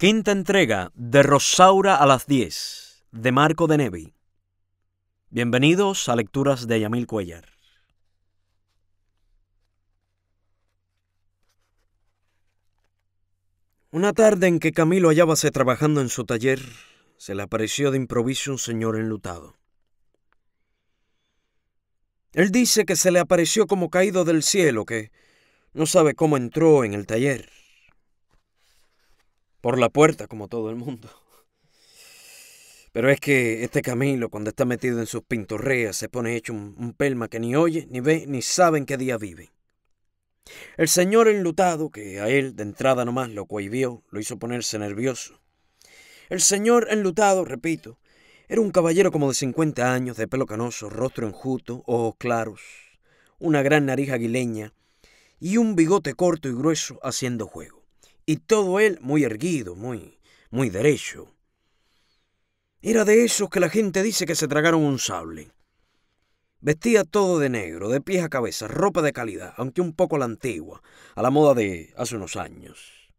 Quinta entrega de Rosaura a las 10 de Marco de Nevi. Bienvenidos a Lecturas de Yamil Cuellar. Una tarde en que Camilo hallábase trabajando en su taller, se le apareció de improviso un señor enlutado. Él dice que se le apareció como caído del cielo, que no sabe cómo entró en el taller por la puerta, como todo el mundo. Pero es que este Camilo, cuando está metido en sus pintorreas, se pone hecho un, pelma que ni oye, ni ve, ni sabe en qué día vive. El señor enlutado, que a él de entrada nomás lo cohibió, lo hizo ponerse nervioso. El señor enlutado, repito, era un caballero como de 50 años, de pelo canoso, rostro enjuto, ojos claros, una gran nariz aguileña y un bigote corto y grueso haciendo juego y todo él muy erguido, muy, muy derecho. Era de esos que la gente dice que se tragaron un sable. Vestía todo de negro, de pies a cabeza, ropa de calidad, aunque un poco la antigua, a la moda de hace unos años.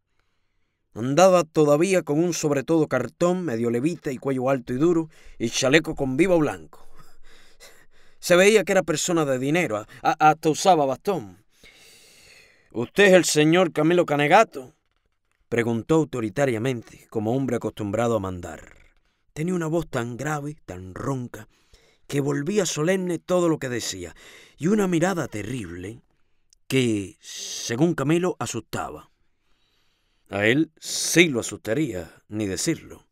Andaba todavía con un sobre todo cartón, medio levita y cuello alto y duro, y chaleco con viva blanco. Se veía que era persona de dinero, hasta usaba bastón. ¿Usted es el señor Camilo Canegato? Preguntó autoritariamente, como hombre acostumbrado a mandar. Tenía una voz tan grave, tan ronca, que volvía solemne todo lo que decía, y una mirada terrible que, según Camilo, asustaba. A él sí lo asustaría, ni decirlo.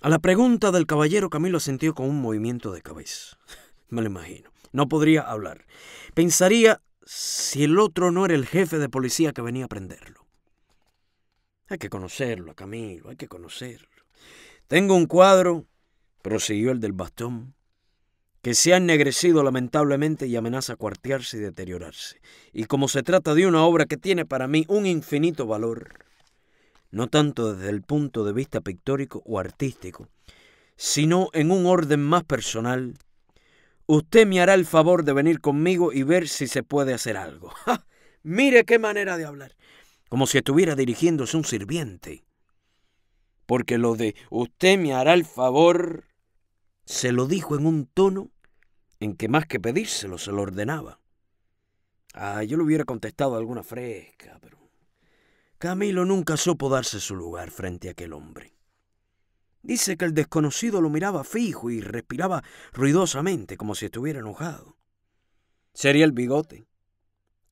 A la pregunta del caballero, Camilo sintió con un movimiento de cabeza. Me lo imagino. No podría hablar. Pensaría si el otro no era el jefe de policía que venía a prenderlo. Hay que conocerlo Camilo, hay que conocerlo. Tengo un cuadro, prosiguió el del bastón, que se ha ennegrecido lamentablemente y amenaza cuartearse y deteriorarse. Y como se trata de una obra que tiene para mí un infinito valor, no tanto desde el punto de vista pictórico o artístico, sino en un orden más personal, usted me hará el favor de venir conmigo y ver si se puede hacer algo. Mire qué manera de hablar como si estuviera dirigiéndose a un sirviente. Porque lo de usted me hará el favor, se lo dijo en un tono en que más que pedírselo se lo ordenaba. Ah, yo le hubiera contestado alguna fresca, pero Camilo nunca supo darse su lugar frente a aquel hombre. Dice que el desconocido lo miraba fijo y respiraba ruidosamente como si estuviera enojado. Sería el bigote,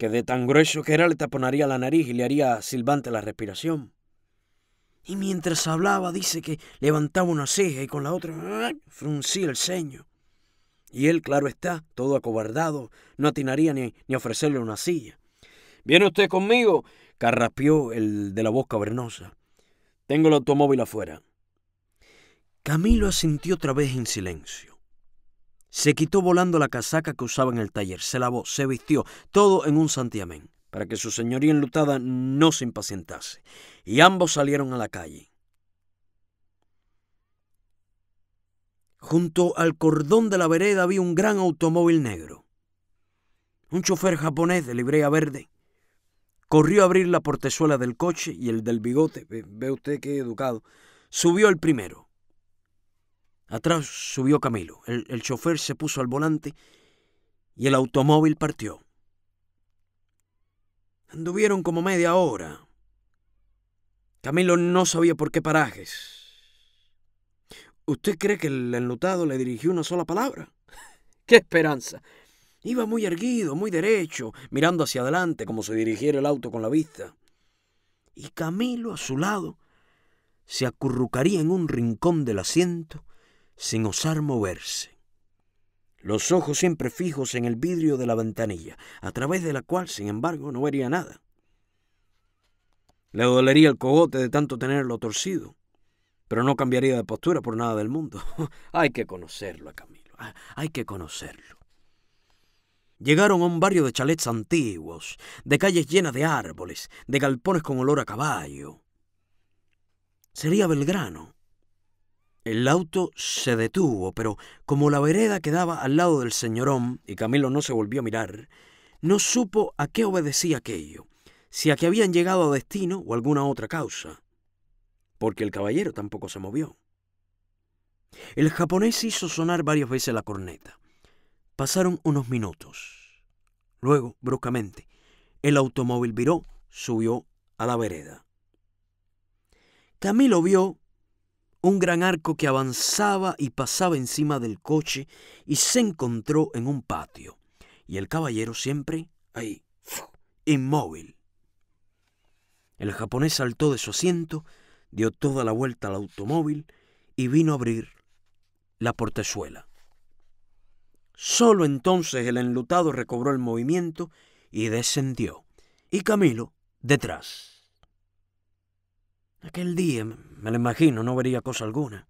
que de tan grueso que era le taponaría la nariz y le haría silbante la respiración. Y mientras hablaba dice que levantaba una ceja y con la otra fruncía el ceño. Y él, claro está, todo acobardado, no atinaría ni, ofrecerle una silla. ¿Viene usted conmigo? —carraspeó el de la voz cavernosa. Tengo el automóvil afuera. Camilo asintió otra vez en silencio. Se quitó volando la casaca que usaba en el taller, se lavó, se vistió, todo en un santiamén, para que su señoría enlutada no se impacientase, y ambos salieron a la calle. Junto al cordón de la vereda había un gran automóvil negro. Un chofer japonés de librea verde corrió a abrir la portezuela del coche y el del bigote, ve usted qué educado, subió el primero. Atrás subió Camilo, el, el chofer se puso al volante y el automóvil partió. Anduvieron como media hora. Camilo no sabía por qué parajes. ¿Usted cree que el enlutado le dirigió una sola palabra? ¡Qué esperanza! Iba muy erguido, muy derecho, mirando hacia adelante como si dirigiera el auto con la vista. Y Camilo, a su lado, se acurrucaría en un rincón del asiento sin osar moverse. Los ojos siempre fijos en el vidrio de la ventanilla, a través de la cual, sin embargo, no vería nada. Le dolería el cogote de tanto tenerlo torcido, pero no cambiaría de postura por nada del mundo. hay que conocerlo a Camilo, ah, hay que conocerlo. Llegaron a un barrio de chalets antiguos, de calles llenas de árboles, de galpones con olor a caballo. Sería Belgrano, el auto se detuvo, pero como la vereda quedaba al lado del señorón y Camilo no se volvió a mirar, no supo a qué obedecía aquello, si a que habían llegado a destino o alguna otra causa, porque el caballero tampoco se movió. El japonés hizo sonar varias veces la corneta. Pasaron unos minutos. Luego, bruscamente, el automóvil viró, subió a la vereda. Camilo vio un gran arco que avanzaba y pasaba encima del coche y se encontró en un patio. Y el caballero siempre ahí, inmóvil. El japonés saltó de su asiento, dio toda la vuelta al automóvil y vino a abrir la portezuela. Solo entonces el enlutado recobró el movimiento y descendió, y Camilo detrás. Aquel día, me lo imagino, no vería cosa alguna.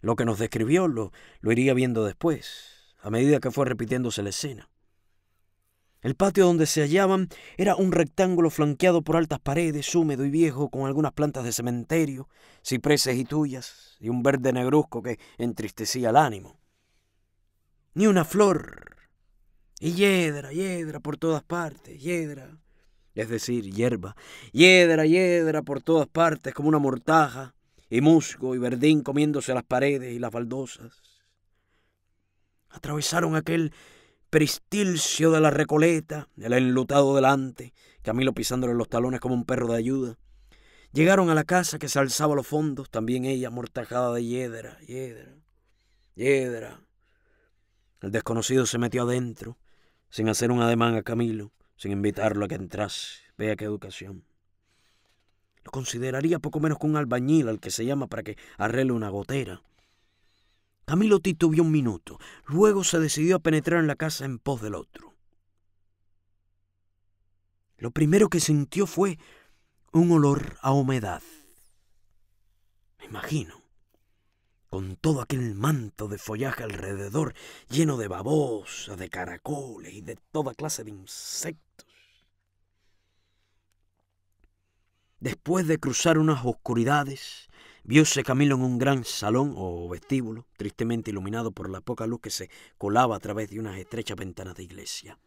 Lo que nos describió lo, lo iría viendo después, a medida que fue repitiéndose la escena. El patio donde se hallaban era un rectángulo flanqueado por altas paredes, húmedo y viejo, con algunas plantas de cementerio, cipreses y tuyas, y un verde negruzco que entristecía el ánimo. Ni una flor. Y hiedra, hiedra por todas partes, hiedra es decir, hierba, hiedra, hiedra por todas partes, como una mortaja, y musgo y verdín comiéndose las paredes y las baldosas. Atravesaron aquel peristilcio de la recoleta, el enlutado delante, Camilo pisándole los talones como un perro de ayuda. Llegaron a la casa que se alzaba a los fondos, también ella amortajada de hiedra, hiedra, hiedra. El desconocido se metió adentro, sin hacer un ademán a Camilo sin invitarlo a que entrase. Vea qué educación. Lo consideraría poco menos que un albañil al que se llama para que arregle una gotera. Camilo vio un minuto, luego se decidió a penetrar en la casa en pos del otro. Lo primero que sintió fue un olor a humedad. Me imagino con todo aquel manto de follaje alrededor, lleno de babosas, de caracoles y de toda clase de insectos. Después de cruzar unas oscuridades, viose Camilo en un gran salón o vestíbulo, tristemente iluminado por la poca luz que se colaba a través de unas estrechas ventanas de iglesia.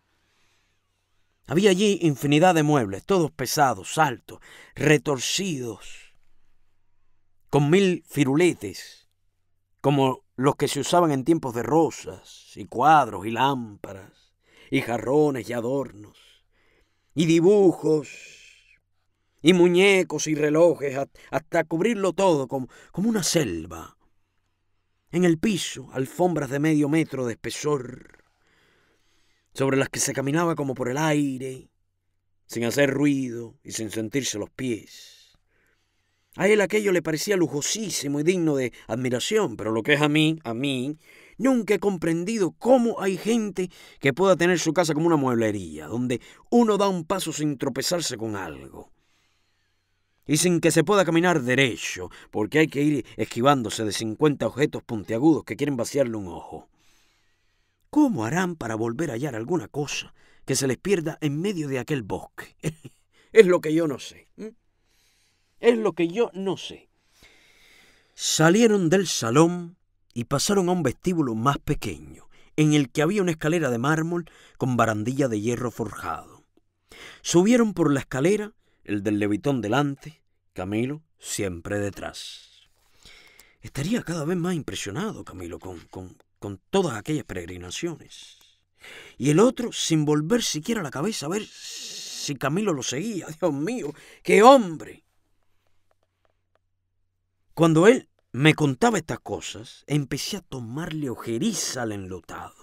Había allí infinidad de muebles, todos pesados, altos, retorcidos, con mil firuletes, como los que se usaban en tiempos de rosas y cuadros y lámparas y jarrones y adornos y dibujos y muñecos y relojes hasta cubrirlo todo como, como una selva. En el piso, alfombras de medio metro de espesor, sobre las que se caminaba como por el aire, sin hacer ruido y sin sentirse los pies. A él aquello le parecía lujosísimo y digno de admiración, pero lo que es a mí, a mí, nunca he comprendido cómo hay gente que pueda tener su casa como una mueblería, donde uno da un paso sin tropezarse con algo. Y sin que se pueda caminar derecho, porque hay que ir esquivándose de 50 objetos puntiagudos que quieren vaciarle un ojo. ¿Cómo harán para volver a hallar alguna cosa que se les pierda en medio de aquel bosque? es lo que yo no sé. Es lo que yo no sé. Salieron del salón y pasaron a un vestíbulo más pequeño, en el que había una escalera de mármol con barandilla de hierro forjado. Subieron por la escalera, el del levitón delante, Camilo siempre detrás. Estaría cada vez más impresionado, Camilo, con, con, con todas aquellas peregrinaciones. Y el otro, sin volver siquiera la cabeza a ver si Camilo lo seguía. Dios mío, qué hombre. Cuando él me contaba estas cosas, empecé a tomarle ojeriza al enlutado.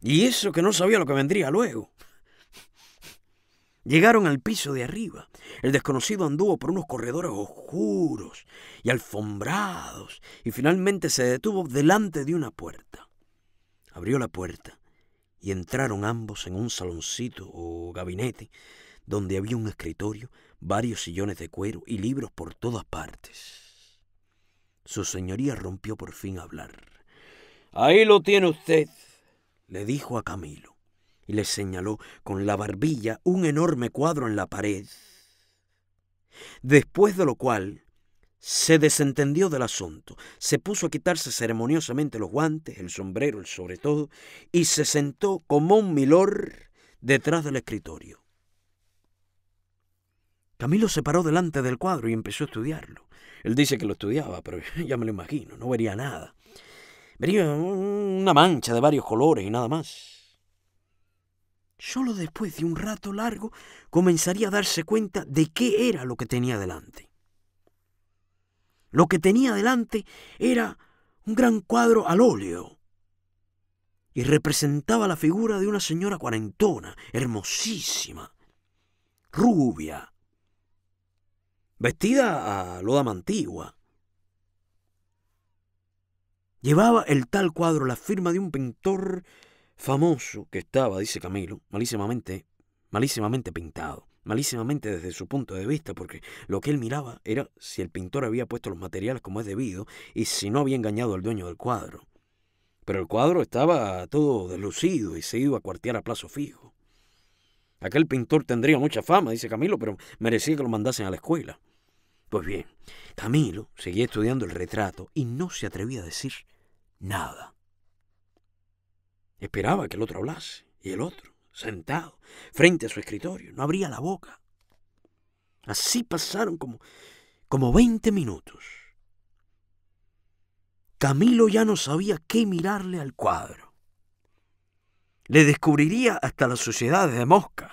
Y eso que no sabía lo que vendría luego. Llegaron al piso de arriba. El desconocido anduvo por unos corredores oscuros y alfombrados y finalmente se detuvo delante de una puerta. Abrió la puerta y entraron ambos en un saloncito o gabinete donde había un escritorio, varios sillones de cuero y libros por todas partes. Su señoría rompió por fin a hablar. Ahí lo tiene usted, le dijo a Camilo, y le señaló con la barbilla un enorme cuadro en la pared. Después de lo cual, se desentendió del asunto, se puso a quitarse ceremoniosamente los guantes, el sombrero, el sobre todo, y se sentó como un milor detrás del escritorio. Camilo se paró delante del cuadro y empezó a estudiarlo. Él dice que lo estudiaba, pero ya me lo imagino, no vería nada. Vería una mancha de varios colores y nada más. Solo después de un rato largo comenzaría a darse cuenta de qué era lo que tenía delante. Lo que tenía delante era un gran cuadro al óleo y representaba la figura de una señora cuarentona, hermosísima, rubia, vestida a loda mantigua. Llevaba el tal cuadro la firma de un pintor famoso que estaba, dice Camilo, malísimamente, malísimamente pintado, malísimamente desde su punto de vista, porque lo que él miraba era si el pintor había puesto los materiales como es debido y si no había engañado al dueño del cuadro. Pero el cuadro estaba todo deslucido y se iba a cuartear a plazo fijo. Aquel pintor tendría mucha fama, dice Camilo, pero merecía que lo mandasen a la escuela. Pues bien, Camilo seguía estudiando el retrato y no se atrevía a decir nada. Esperaba que el otro hablase, y el otro, sentado, frente a su escritorio, no abría la boca. Así pasaron como, como 20 minutos. Camilo ya no sabía qué mirarle al cuadro. Le descubriría hasta las sociedades de mosca.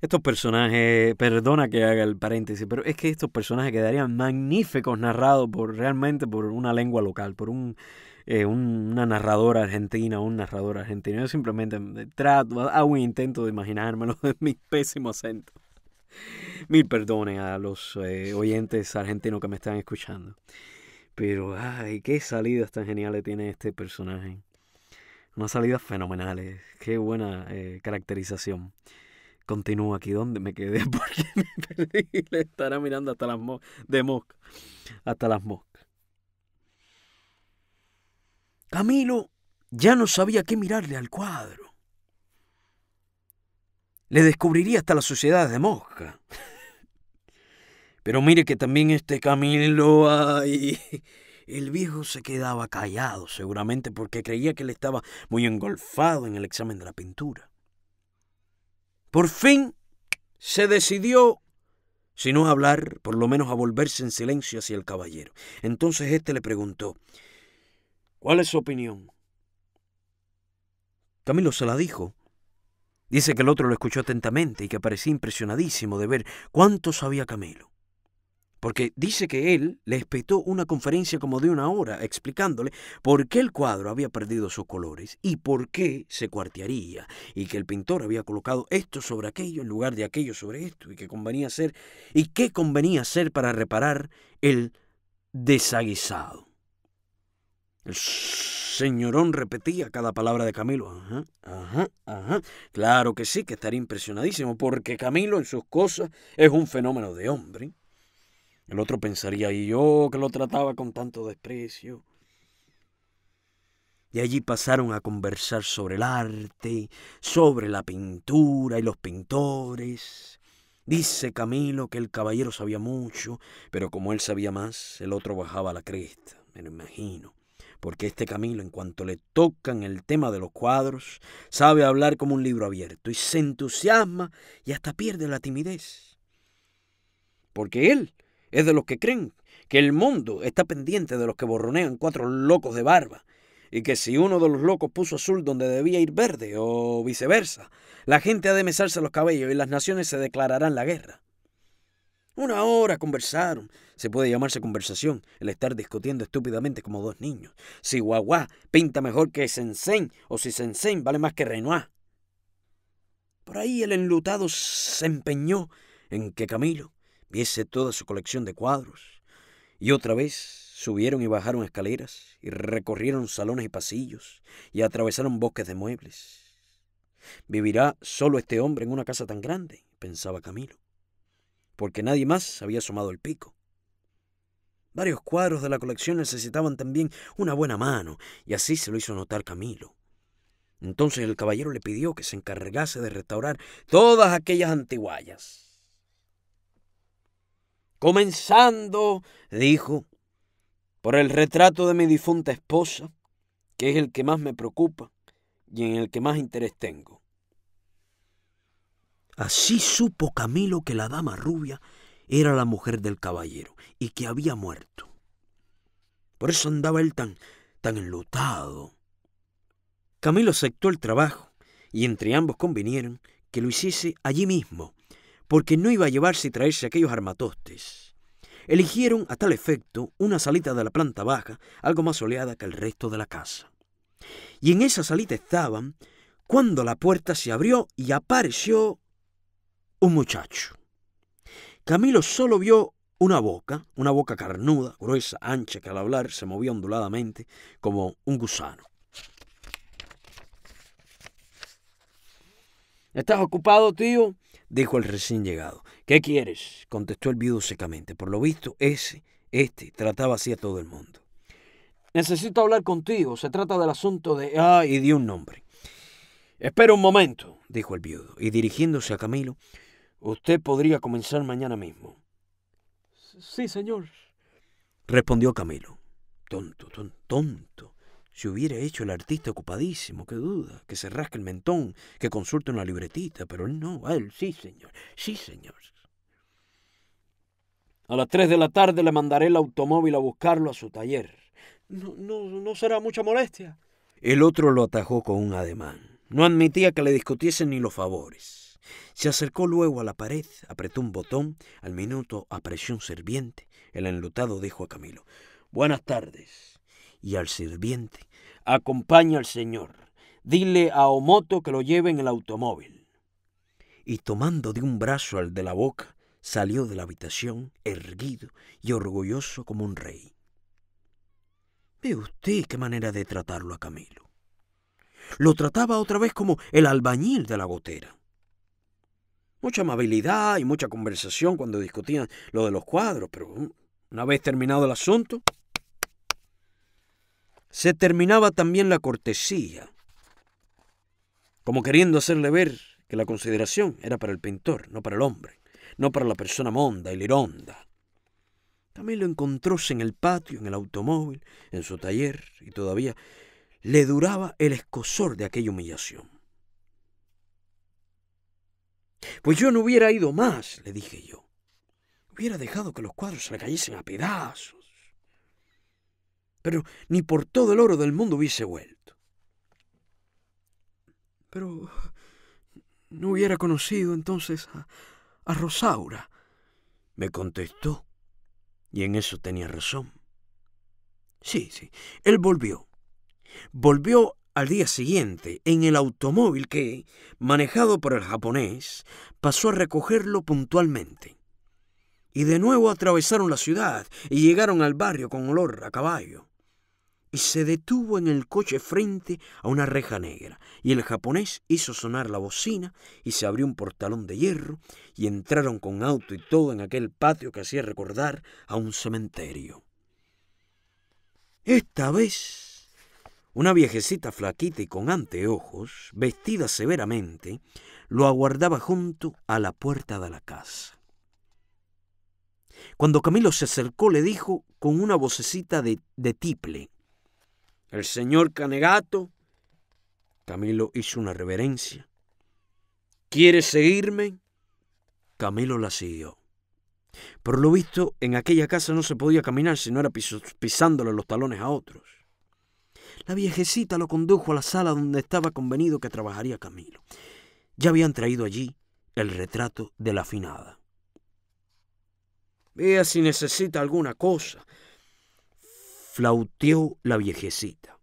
Estos personajes, perdona que haga el paréntesis, pero es que estos personajes quedarían magníficos narrados por realmente por una lengua local, por un eh, una narradora argentina, un narrador argentino. Yo simplemente mm, eh, trato, hago un intento de imaginármelo de mi pésimo acento. Mil perdones a los eh, oyentes argentinos que me están escuchando. Pero, ay, qué salidas tan geniales tiene este personaje. Unas salidas fenomenales. Qué buena caracterización. Continúo aquí donde me quedé porque me perdí. Le estará mirando hasta las De mosca. Hasta las moscas. Camilo ya no sabía qué mirarle al cuadro. Le descubriría hasta la suciedad de mosca. Pero mire que también este Camilo, ay, el viejo se quedaba callado, seguramente porque creía que él estaba muy engolfado en el examen de la pintura. Por fin se decidió, si no hablar, por lo menos a volverse en silencio hacia el caballero. Entonces éste le preguntó, ¿Cuál es su opinión? Camilo se la dijo. Dice que el otro lo escuchó atentamente y que parecía impresionadísimo de ver cuánto sabía Camilo. Porque dice que él le espetó una conferencia como de una hora explicándole por qué el cuadro había perdido sus colores y por qué se cuartearía, y que el pintor había colocado esto sobre aquello en lugar de aquello sobre esto, y que convenía hacer, y qué convenía hacer para reparar el desaguisado. El señorón repetía cada palabra de Camilo. Ajá, ajá, ajá. Claro que sí, que estaría impresionadísimo, porque Camilo en sus cosas es un fenómeno de hombre. El otro pensaría, y yo que lo trataba con tanto desprecio. Y allí pasaron a conversar sobre el arte, sobre la pintura y los pintores. Dice Camilo que el caballero sabía mucho, pero como él sabía más, el otro bajaba la cresta, me lo imagino porque este Camilo, en cuanto le tocan el tema de los cuadros, sabe hablar como un libro abierto y se entusiasma y hasta pierde la timidez. Porque él es de los que creen que el mundo está pendiente de los que borronean cuatro locos de barba y que si uno de los locos puso azul donde debía ir verde o viceversa, la gente ha de mesarse los cabellos y las naciones se declararán la guerra. Una hora conversaron. Se puede llamarse conversación el estar discutiendo estúpidamente como dos niños. Si Guaguá pinta mejor que Sensei o si Sensei vale más que Renoir. Por ahí el enlutado se empeñó en que Camilo viese toda su colección de cuadros. Y otra vez subieron y bajaron escaleras y recorrieron salones y pasillos y atravesaron bosques de muebles. ¿Vivirá solo este hombre en una casa tan grande? pensaba Camilo porque nadie más había asomado el pico. Varios cuadros de la colección necesitaban también una buena mano, y así se lo hizo notar Camilo. Entonces el caballero le pidió que se encargase de restaurar todas aquellas antiguallas. Comenzando, dijo, por el retrato de mi difunta esposa, que es el que más me preocupa y en el que más interés tengo. Así supo Camilo que la dama rubia era la mujer del caballero y que había muerto. Por eso andaba él tan, tan enlutado. Camilo aceptó el trabajo y entre ambos convinieron que lo hiciese allí mismo, porque no iba a llevarse y traerse aquellos armatostes. Eligieron a tal efecto una salita de la planta baja, algo más soleada que el resto de la casa. Y en esa salita estaban cuando la puerta se abrió y apareció un muchacho. Camilo solo vio una boca, una boca carnuda, gruesa, ancha, que al hablar se movía onduladamente como un gusano. ¿Estás ocupado, tío? dijo el recién llegado. ¿Qué quieres? contestó el viudo secamente. Por lo visto, ese, este, trataba así a todo el mundo. Necesito hablar contigo. Se trata del asunto de... Ah, y de un nombre. Espera un momento, dijo el viudo, y dirigiéndose a Camilo, Usted podría comenzar mañana mismo. Sí, señor. Respondió Camilo. Tonto, tonto, tonto. Si hubiera hecho el artista ocupadísimo, qué duda, que se rasque el mentón, que consulte una libretita, pero él no, a él sí, señor, sí, señor. A las tres de la tarde le mandaré el automóvil a buscarlo a su taller. No, no, no será mucha molestia. El otro lo atajó con un ademán. No admitía que le discutiesen ni los favores. Se acercó luego a la pared, apretó un botón, al minuto apareció un sirviente. El enlutado dijo a Camilo, Buenas tardes. Y al sirviente, acompaña al señor, dile a Omoto que lo lleve en el automóvil. Y tomando de un brazo al de la boca, salió de la habitación erguido y orgulloso como un rey. Ve usted qué manera de tratarlo a Camilo. Lo trataba otra vez como el albañil de la gotera mucha amabilidad y mucha conversación cuando discutían lo de los cuadros, pero una vez terminado el asunto, se terminaba también la cortesía, como queriendo hacerle ver que la consideración era para el pintor, no para el hombre, no para la persona monda y lironda. También lo encontróse en el patio, en el automóvil, en su taller, y todavía le duraba el escosor de aquella humillación. Pues yo no hubiera ido más, le dije yo. Hubiera dejado que los cuadros se le cayesen a pedazos. Pero ni por todo el oro del mundo hubiese vuelto. Pero no hubiera conocido entonces a, a Rosaura, me contestó. Y en eso tenía razón. Sí, sí, él volvió. Volvió al día siguiente, en el automóvil que, manejado por el japonés, pasó a recogerlo puntualmente. Y de nuevo atravesaron la ciudad y llegaron al barrio con olor a caballo. Y se detuvo en el coche frente a una reja negra, y el japonés hizo sonar la bocina y se abrió un portalón de hierro, y entraron con auto y todo en aquel patio que hacía recordar a un cementerio. Esta vez una viejecita flaquita y con anteojos, vestida severamente, lo aguardaba junto a la puerta de la casa. Cuando Camilo se acercó le dijo con una vocecita de, tiple, El señor Canegato, Camilo hizo una reverencia. ¿Quieres seguirme? Camilo la siguió. Por lo visto, en aquella casa no se podía caminar si no era pisándole los talones a otros. La viejecita lo condujo a la sala donde estaba convenido que trabajaría Camilo. Ya habían traído allí el retrato de la finada. Vea si necesita alguna cosa. Flauteó la viejecita.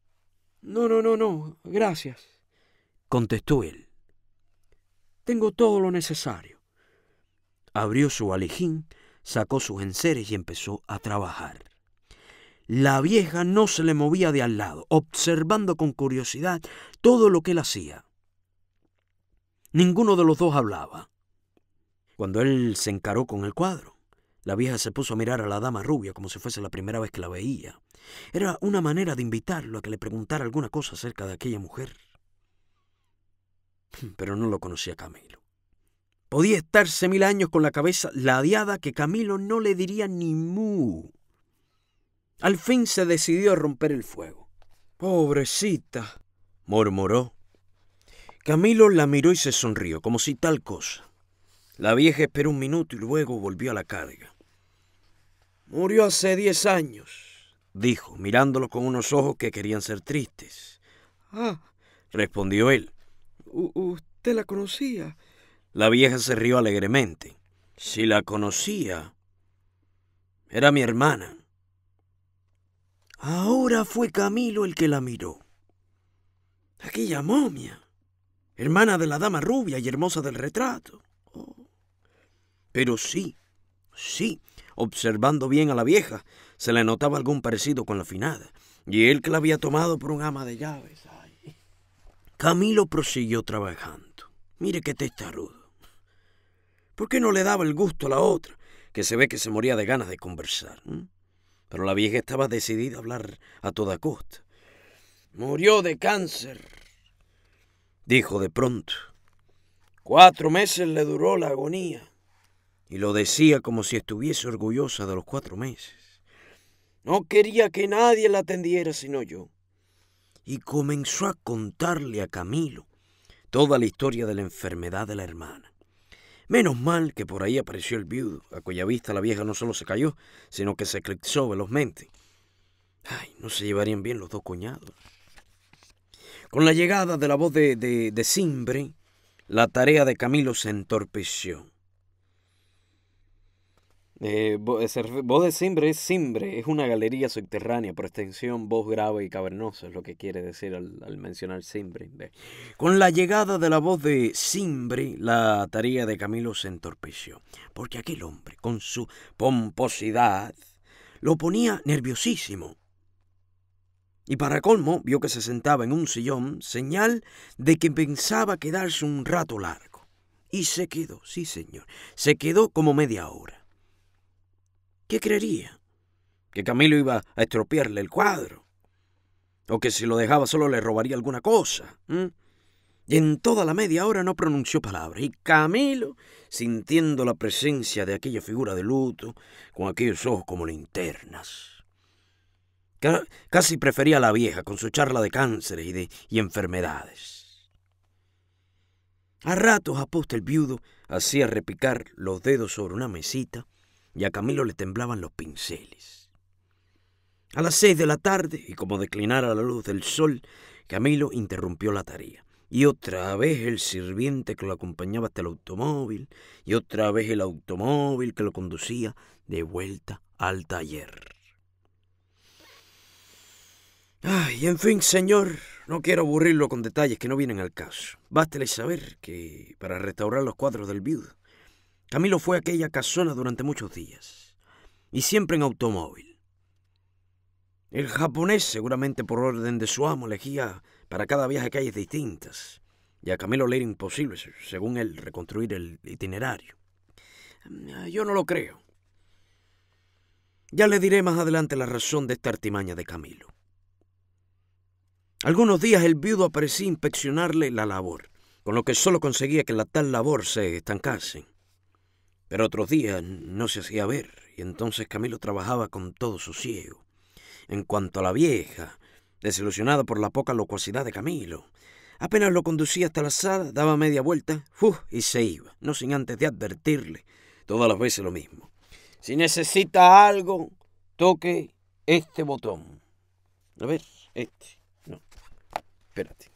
No, no, no, no, gracias, contestó él. Tengo todo lo necesario. Abrió su alejín, sacó sus enseres y empezó a trabajar. La vieja no se le movía de al lado, observando con curiosidad todo lo que él hacía. Ninguno de los dos hablaba. Cuando él se encaró con el cuadro, la vieja se puso a mirar a la dama rubia como si fuese la primera vez que la veía. Era una manera de invitarlo a que le preguntara alguna cosa acerca de aquella mujer. Hmm, pero no lo conocía Camilo. Podía estarse mil años con la cabeza ladeada que Camilo no le diría ni mu al fin se decidió a romper el fuego. Pobrecita, murmuró. Camilo la miró y se sonrió, como si tal cosa. La vieja esperó un minuto y luego volvió a la carga. Murió hace diez años, dijo, mirándolo con unos ojos que querían ser tristes. Ah, respondió él. ¿Usted la conocía? La vieja se rió alegremente. Si la conocía. Era mi hermana. Ahora fue Camilo el que la miró. Aquella momia, hermana de la dama rubia y hermosa del retrato. Pero sí, sí, observando bien a la vieja, se le notaba algún parecido con la finada, y él que la había tomado por un ama de llaves. Camilo prosiguió trabajando. Mire qué rudo. ¿Por qué no le daba el gusto a la otra, que se ve que se moría de ganas de conversar? pero la vieja estaba decidida a hablar a toda costa. Murió de cáncer, dijo de pronto. Cuatro meses le duró la agonía. Y lo decía como si estuviese orgullosa de los cuatro meses. No quería que nadie la atendiera sino yo. Y comenzó a contarle a Camilo toda la historia de la enfermedad de la hermana. Menos mal que por ahí apareció el viudo, a cuya vista la vieja no solo se cayó, sino que se eclipsó velozmente. Ay, no se llevarían bien los dos cuñados. Con la llegada de la voz de, de, de Simbre, la tarea de Camilo se entorpeció. Eh, voz eh, de Simbre es Simbre, es una galería subterránea, por extensión, voz grave y cavernosa, es lo que quiere decir al, al mencionar Simbre. Con la llegada de la voz de Simbre, la tarea de Camilo se entorpeció, porque aquel hombre, con su pomposidad, lo ponía nerviosísimo. Y para colmo, vio que se sentaba en un sillón, señal de que pensaba quedarse un rato largo. Y se quedó, sí señor, se quedó como media hora. ¿Qué creería? ¿Que Camilo iba a estropearle el cuadro? ¿O que si lo dejaba solo le robaría alguna cosa? Y en toda la media hora no pronunció palabra. Y Camilo, sintiendo la presencia de aquella figura de luto, con aquellos ojos como linternas. Casi prefería a la vieja con su charla de cánceres y, de, enfermedades. A ratos aposta el viudo hacía repicar los dedos sobre una mesita y a Camilo le temblaban los pinceles. A las seis de la tarde, y como declinara la luz del sol, Camilo interrumpió la tarea. Y otra vez el sirviente que lo acompañaba hasta el automóvil, y otra vez el automóvil que lo conducía de vuelta al taller. Ay, en fin, señor, no quiero aburrirlo con detalles que no vienen al caso. Bástele saber que para restaurar los cuadros del viudo Camilo fue aquella casona durante muchos días, y siempre en automóvil. El japonés, seguramente por orden de su amo, elegía para cada viaje calles distintas, y a Camilo le era imposible, según él, reconstruir el itinerario. Mm, yo no lo creo. Ya le diré más adelante la razón de esta artimaña de Camilo. Algunos días el viudo aparecía inspeccionarle la labor, con lo que solo conseguía que la tal labor se estancase. Pero otros días no se hacía ver, y entonces Camilo trabajaba con todo su ciego. En cuanto a la vieja, desilusionada por la poca locuacidad de Camilo, apenas lo conducía hasta la sala, daba media vuelta, y se iba, no sin antes de advertirle todas las veces lo mismo. Si necesita algo, toque este botón. A ver, este. No. Espérate.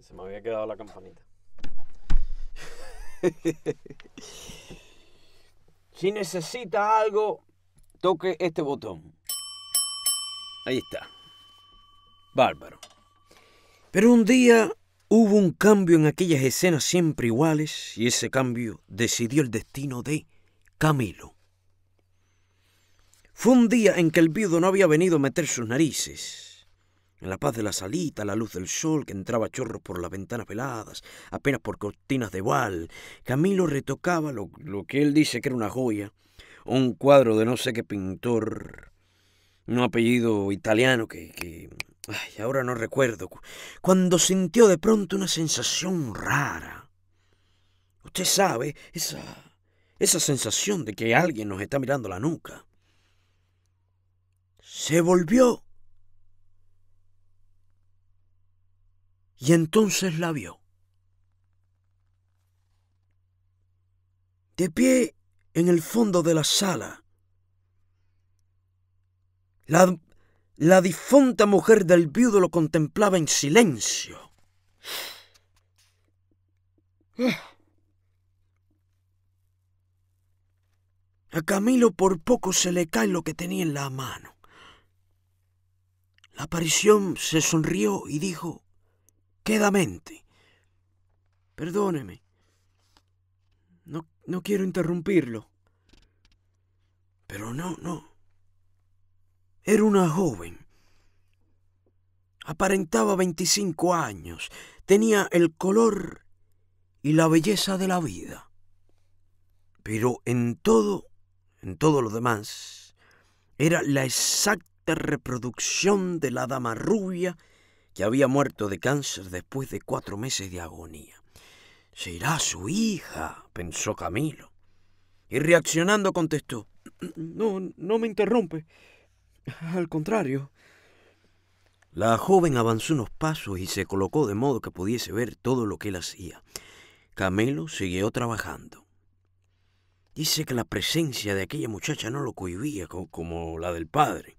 Se me había quedado la campanita. si necesita algo, toque este botón. Ahí está. Bárbaro. Pero un día hubo un cambio en aquellas escenas siempre iguales y ese cambio decidió el destino de Camilo. Fue un día en que el viudo no había venido a meter sus narices, en la paz de la salita, la luz del sol que entraba a chorros por las ventanas veladas, apenas por cortinas de bal, Camilo retocaba lo, que él dice que era una joya, un cuadro de no sé qué pintor, un apellido italiano que, que ay, ahora no recuerdo, cuando sintió de pronto una sensación rara. Usted sabe, esa, esa sensación de que alguien nos está mirando la nuca. Se volvió Y entonces la vio. De pie en el fondo de la sala, la, difunta mujer del viudo lo contemplaba en silencio. A Camilo por poco se le cae lo que tenía en la mano. La aparición se sonrió y dijo, quedamente. Perdóneme. No, no quiero interrumpirlo. Pero no, no. Era una joven. Aparentaba 25 años. Tenía el color y la belleza de la vida. Pero en todo, en todo lo demás, era la exacta reproducción de la dama rubia que había muerto de cáncer después de cuatro meses de agonía. Será su hija, pensó Camilo. Y reaccionando contestó, No, no me interrumpe. Al contrario. La joven avanzó unos pasos y se colocó de modo que pudiese ver todo lo que él hacía. Camilo siguió trabajando. Dice que la presencia de aquella muchacha no lo cohibía como la del padre,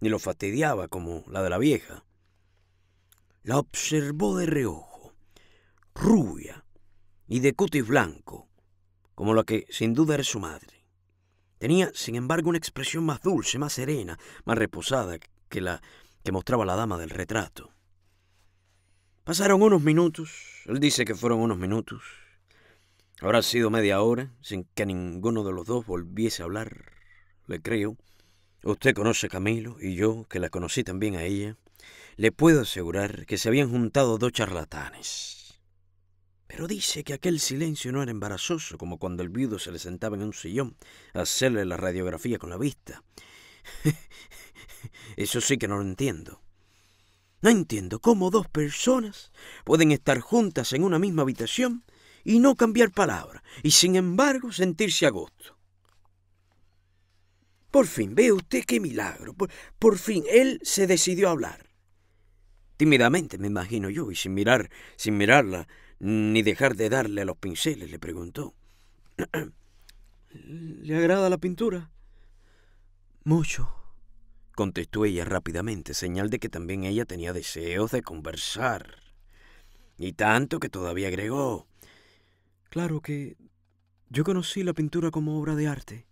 ni lo fastidiaba como la de la vieja. La observó de reojo, rubia y de cutis blanco, como la que sin duda era su madre. Tenía, sin embargo, una expresión más dulce, más serena, más reposada que la que mostraba la dama del retrato. Pasaron unos minutos, él dice que fueron unos minutos, habrá sido media hora sin que ninguno de los dos volviese a hablar, le creo. Usted conoce a Camilo y yo, que la conocí también a ella le puedo asegurar que se habían juntado dos charlatanes. Pero dice que aquel silencio no era embarazoso, como cuando el viudo se le sentaba en un sillón a hacerle la radiografía con la vista. Eso sí que no lo entiendo. No entiendo cómo dos personas pueden estar juntas en una misma habitación y no cambiar palabra, y sin embargo sentirse a gusto. Por fin, ve usted qué milagro. Por, por, fin, él se decidió a hablar. Tímidamente, me imagino yo, y sin mirar, sin mirarla, ni dejar de darle a los pinceles, le preguntó. ¿Le agrada la pintura? Mucho, contestó ella rápidamente, señal de que también ella tenía deseos de conversar. Y tanto que todavía agregó. Claro que yo conocí la pintura como obra de arte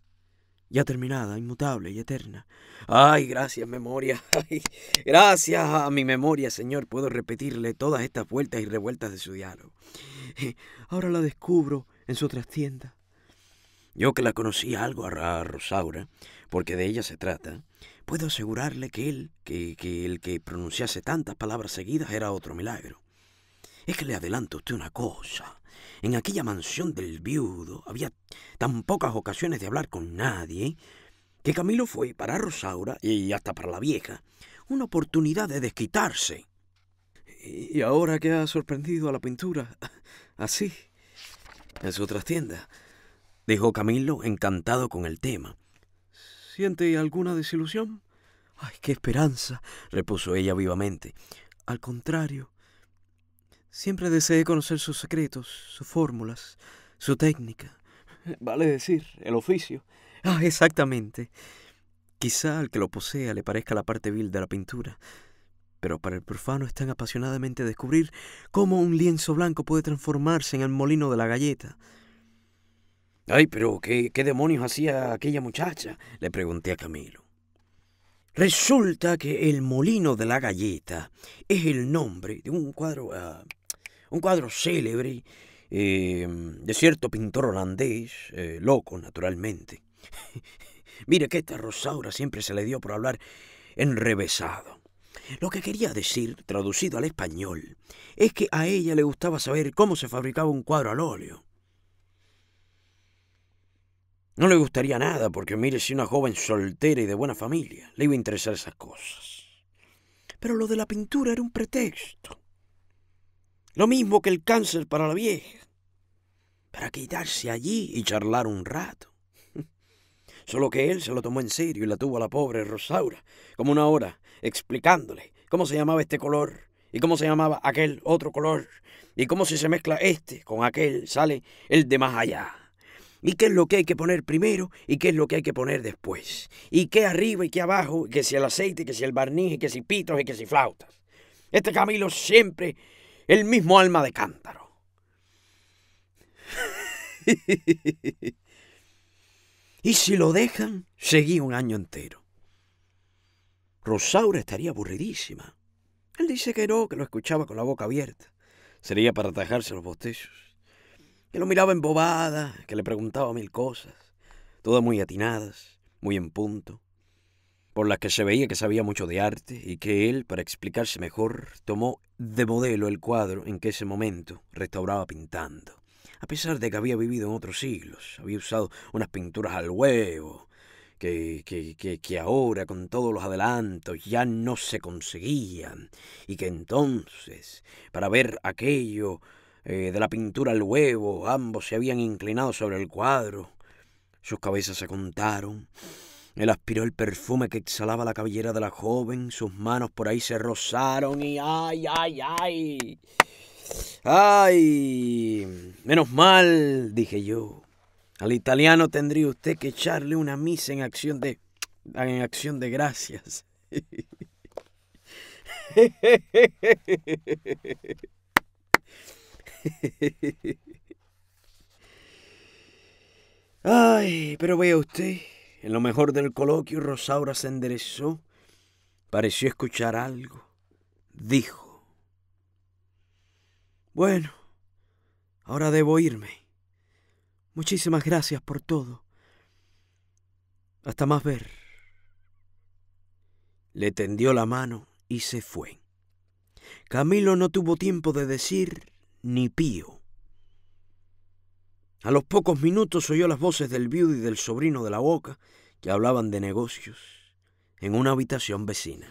ya terminada, inmutable y eterna. Ay, gracias memoria, gracias a mi memoria, Señor, puedo repetirle todas estas vueltas y revueltas de su diálogo. Ahora la descubro en su trastienda. Yo que la conocí algo a Rosaura, porque de ella se trata, puedo asegurarle que él, que el que pronunciase tantas palabras seguidas era otro milagro. Es que le adelanto a usted una cosa. En aquella mansión del viudo había tan pocas ocasiones de hablar con nadie que Camilo fue para Rosaura y hasta para la vieja una oportunidad de desquitarse. Y ahora que ha sorprendido a la pintura, así, en su trastienda, dijo Camilo encantado con el tema. ¿Siente alguna desilusión? ¡Ay, qué esperanza! repuso ella vivamente. Al contrario, Siempre deseé conocer sus secretos, sus fórmulas, su técnica. Vale decir, el oficio. Ah, exactamente. Quizá al que lo posea le parezca la parte vil de la pintura, pero para el profano es tan apasionadamente descubrir cómo un lienzo blanco puede transformarse en el molino de la galleta. Ay, pero ¿qué, demonios hacía aquella muchacha? le pregunté a Camilo. Resulta que el molino de la galleta es el nombre de un cuadro... Ah, un cuadro célebre eh, de cierto pintor holandés, eh, loco naturalmente. Mire que esta Rosaura siempre se le dio por hablar enrevesado. Lo que quería decir, traducido al español, es que a ella le gustaba saber cómo se fabricaba un cuadro al óleo. No le gustaría nada, porque mire, si una joven soltera y de buena familia, le iba a interesar esas cosas. Pero lo de la pintura era un pretexto. Lo mismo que el cáncer para la vieja. Para quitarse allí y charlar un rato. Solo que él se lo tomó en serio y la tuvo a la pobre Rosaura, como una hora, explicándole cómo se llamaba este color y cómo se llamaba aquel otro color y cómo si se mezcla este con aquel sale el de más allá. Y qué es lo que hay que poner primero y qué es lo que hay que poner después. Y qué arriba y qué abajo, y qué si el aceite, y qué si el barniz, y que si pitos y qué si flautas. Este Camilo siempre el mismo alma de cántaro. y si lo dejan, seguí un año entero. Rosaura estaría aburridísima. Él dice que no, que lo escuchaba con la boca abierta. Sería para tajarse los bostezos. Que lo miraba embobada, que le preguntaba mil cosas, todas muy atinadas, muy en punto por las que se veía que sabía mucho de arte y que él, para explicarse mejor, tomó de modelo el cuadro en que ese momento restauraba pintando. A pesar de que había vivido en otros siglos, había usado unas pinturas al huevo, que, que, que, ahora con todos los adelantos ya no se conseguían, y que entonces, para ver aquello eh, de la pintura al huevo, ambos se habían inclinado sobre el cuadro, sus cabezas se contaron, él aspiró el perfume que exhalaba la cabellera de la joven, sus manos por ahí se rozaron y ay, ay, ay. Ay, menos mal, dije yo. Al italiano tendría usted que echarle una misa en acción de en acción de gracias. Ay, pero vea usted en lo mejor del coloquio, Rosaura se enderezó, pareció escuchar algo, dijo, Bueno, ahora debo irme. Muchísimas gracias por todo. Hasta más ver. Le tendió la mano y se fue. Camilo no tuvo tiempo de decir ni pío. A los pocos minutos oyó las voces del viudo y del sobrino de la boca que hablaban de negocios en una habitación vecina.